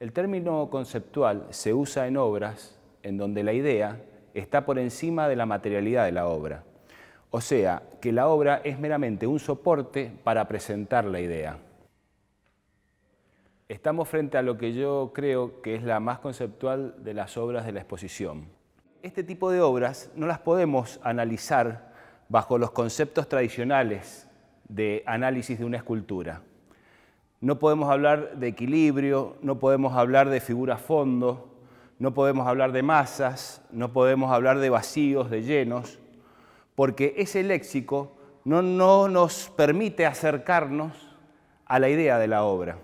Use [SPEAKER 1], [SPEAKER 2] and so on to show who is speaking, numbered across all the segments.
[SPEAKER 1] El término conceptual se usa en obras en donde la idea está por encima de la materialidad de la obra. O sea, que la obra es meramente un soporte para presentar la idea. Estamos frente a lo que yo creo que es la más conceptual de las obras de la exposición. Este tipo de obras no las podemos analizar bajo los conceptos tradicionales de análisis de una escultura. No podemos hablar de equilibrio, no podemos hablar de figura fondo, no podemos hablar de masas, no podemos hablar de vacíos, de llenos, porque ese léxico no nos permite acercarnos a la idea de la obra.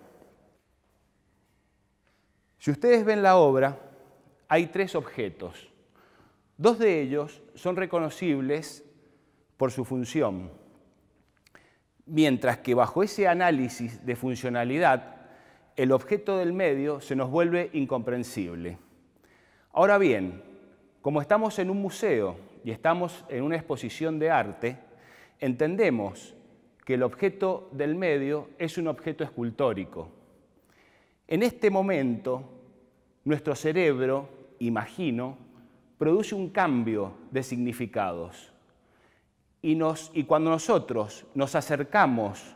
[SPEAKER 1] Si ustedes ven la obra, hay tres objetos. Dos de ellos son reconocibles por su función mientras que bajo ese análisis de funcionalidad, el objeto del medio se nos vuelve incomprensible. Ahora bien, como estamos en un museo y estamos en una exposición de arte, entendemos que el objeto del medio es un objeto escultórico. En este momento, nuestro cerebro, imagino, produce un cambio de significados. Y, cuando nosotros nos acercamos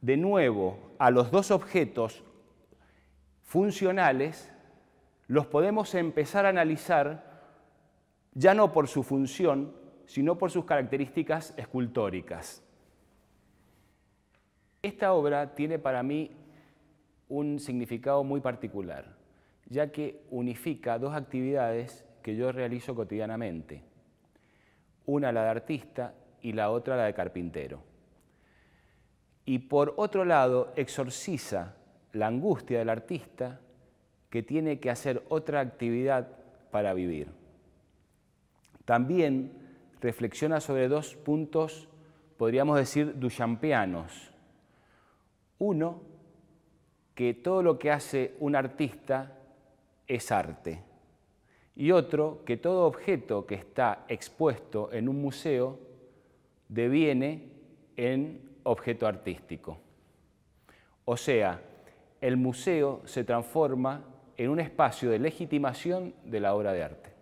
[SPEAKER 1] de nuevo a los dos objetos funcionales, los podemos empezar a analizar ya no por su función, sino por sus características escultóricas. Esta obra tiene para mí un significado muy particular, ya que unifica dos actividades que yo realizo cotidianamente una la de artista y la otra la de carpintero. Y por otro lado, exorciza la angustia del artista que tiene que hacer otra actividad para vivir. También reflexiona sobre dos puntos, podríamos decir, duchampianos. Uno, que todo lo que hace un artista es arte y otro que todo objeto que está expuesto en un museo deviene en objeto artístico. O sea, el museo se transforma en un espacio de legitimación de la obra de arte.